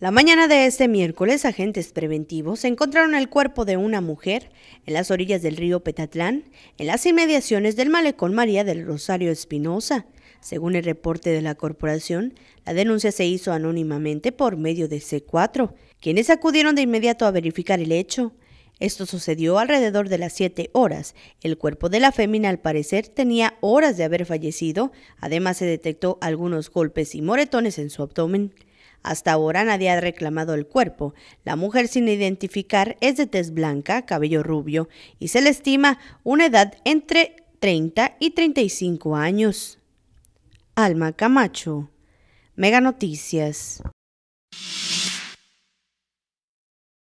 La mañana de este miércoles, agentes preventivos encontraron el cuerpo de una mujer en las orillas del río Petatlán, en las inmediaciones del malecón María del Rosario Espinosa. Según el reporte de la corporación, la denuncia se hizo anónimamente por medio de C4, quienes acudieron de inmediato a verificar el hecho. Esto sucedió alrededor de las 7 horas. El cuerpo de la fémina al parecer tenía horas de haber fallecido. Además se detectó algunos golpes y moretones en su abdomen. Hasta ahora nadie ha reclamado el cuerpo. La mujer sin identificar es de tez blanca, cabello rubio y se le estima una edad entre 30 y 35 años. Alma Camacho, Mega Noticias.